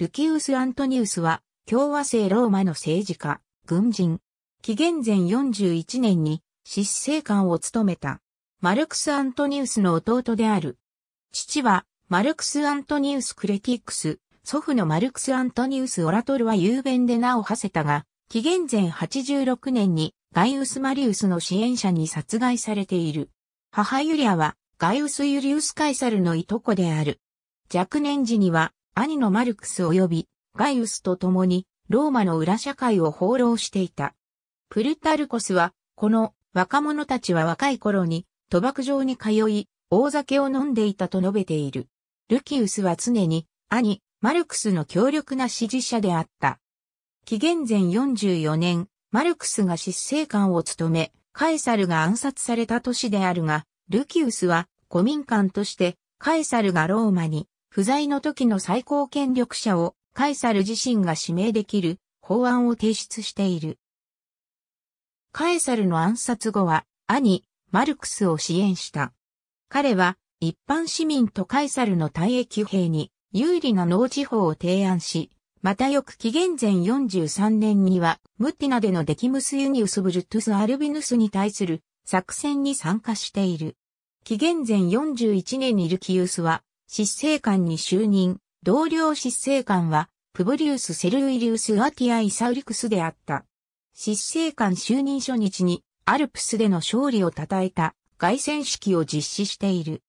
ルキウス・アントニウスは、共和制ローマの政治家、軍人。紀元前41年に、執政官を務めた。マルクス・アントニウスの弟である。父は、マルクス・アントニウス・クレティックス、祖父のマルクス・アントニウス・オラトルは雄弁で名を馳せたが、紀元前86年にガイウス・マリウスの支援者に殺害されている。母ユリアはガイウス・ユリウス・カイサルのいとこである。若年時には兄のマルクス及びガイウスと共にローマの裏社会を放浪していた。プルタルコスは、この若者たちは若い頃に賭博場に通い、大酒を飲んでいたと述べている。ルキウスは常に兄、マルクスの強力な支持者であった。紀元前44年、マルクスが執政官を務め、カエサルが暗殺された年であるが、ルキウスは古民官としてカエサルがローマに不在の時の最高権力者をカイサル自身が指名できる法案を提出している。カエサルの暗殺後は兄、マルクスを支援した。彼は一般市民とカエサルの退役兵に有利な農地法を提案し、また翌紀元前43年にはムッティナでのデキムスユニウス・ブルトゥス・アルビヌスに対する作戦に参加している。紀元前41年にルキウスは執政官に就任、同僚執政官は、プブリウス・セルイリウス・アティア・イサウリクスであった。執政官就任初日に、アルプスでの勝利を称えた、凱旋式を実施している。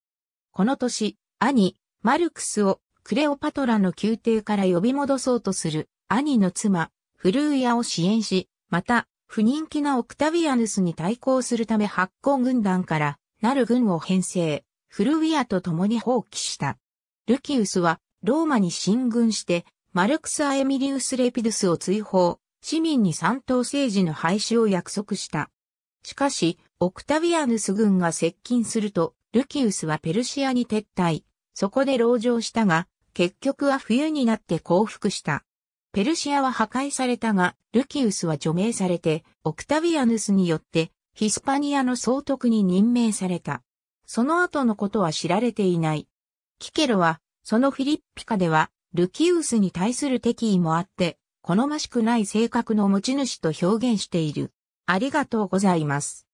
この年、兄、マルクスをクレオパトラの宮廷から呼び戻そうとする兄の妻、フルーヤを支援し、また、不人気なオクタビアヌスに対抗するため発行軍団からなる軍を編成。フルウィアと共に放棄した。ルキウスはローマに進軍して、マルクス・アエミリウス・レピドゥスを追放、市民に三党政治の廃止を約束した。しかし、オクタヴィアヌス軍が接近すると、ルキウスはペルシアに撤退、そこで籠城したが、結局は冬になって降伏した。ペルシアは破壊されたが、ルキウスは除名されて、オクタヴィアヌスによって、ヒスパニアの総督に任命された。その後のことは知られていない。キケロは、そのフィリッピカでは、ルキウスに対する敵意もあって、好ましくない性格の持ち主と表現している。ありがとうございます。